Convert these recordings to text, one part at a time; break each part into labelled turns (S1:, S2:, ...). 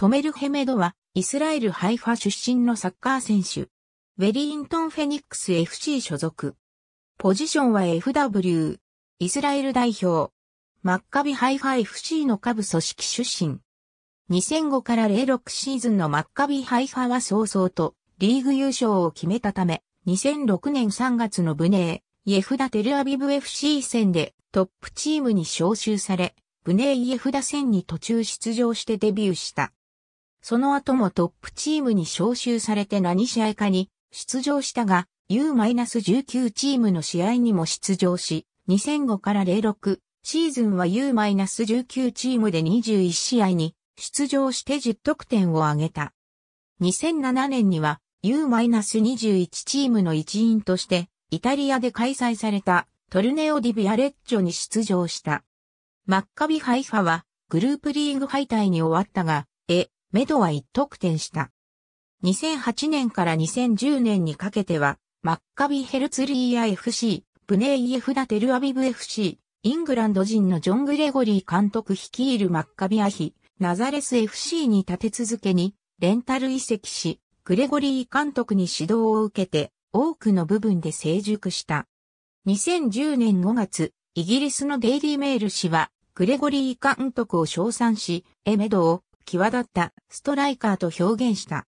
S1: トメルヘメドは、イスラエルハイファ出身のサッカー選手。ウェリントン・フェニックス FC 所属。ポジションは FW。イスラエル代表。マッカビハイファ FC の下部組織出身。2005から06シーズンのマッカビハイファは早々とリーグ優勝を決めたため、2006年3月のブネー、イエフダテルアビブ FC 戦でトップチームに招集され、ブネーイエフダ戦に途中出場してデビューした。その後もトップチームに招集されて何試合かに出場したが、U-19 チームの試合にも出場し、2005から06シーズンは U-19 チームで21試合に出場して10得点を挙げた。2007年には U-21 チームの一員として、イタリアで開催されたトルネオディビアレッジョに出場した。マッカビハイファはグループリーグ敗退に終わったが、メドは1得点した。2008年から2010年にかけては、マッカビ・ヘルツリーヤ FC、ブネイ・エフダ・テルアビブ FC、イングランド人のジョン・グレゴリー監督率いるマッカビ・アヒ、ナザレス FC に立て続けに、レンタル移籍し、グレゴリー監督に指導を受けて、多くの部分で成熟した。2010年5月、イギリスのデイリーメール氏は、グレゴリー監督を称賛し、エメドを際立ったストライカーと表現した。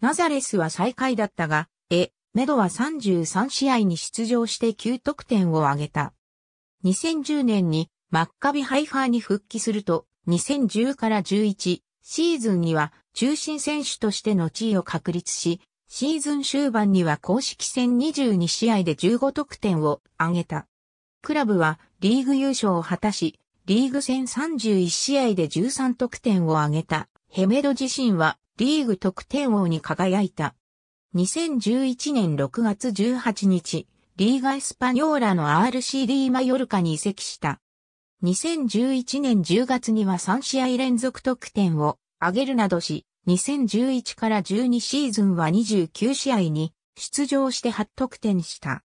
S1: ナザレスは最下位だったが、え、メドは33試合に出場して9得点を挙げた。2010年にマッカビハイファーに復帰すると、2010から11シーズンには中心選手としての地位を確立し、シーズン終盤には公式戦22試合で15得点を挙げた。クラブはリーグ優勝を果たし、リーグ戦31試合で13得点を挙げたヘメド自身はリーグ得点王に輝いた。2011年6月18日、リーガエスパニョーラの RCD マヨルカに移籍した。2011年10月には3試合連続得点を挙げるなどし、2011から12シーズンは29試合に出場して8得点した。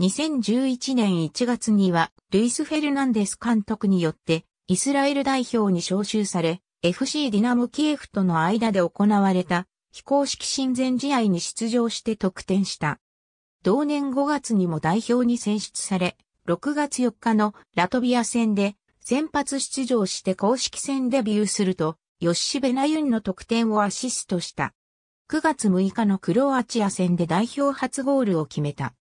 S1: 2011年1月には、ルイス・フェルナンデス監督によって、イスラエル代表に招集され、FC ディナモキエフとの間で行われた、非公式親善試合に出場して得点した。同年5月にも代表に選出され、6月4日のラトビア戦で、先発出場して公式戦デビューすると、ヨッシベナユンの得点をアシストした。9月6日のクロアチア戦で代表初ゴールを決めた。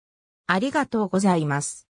S1: ありがとうございます。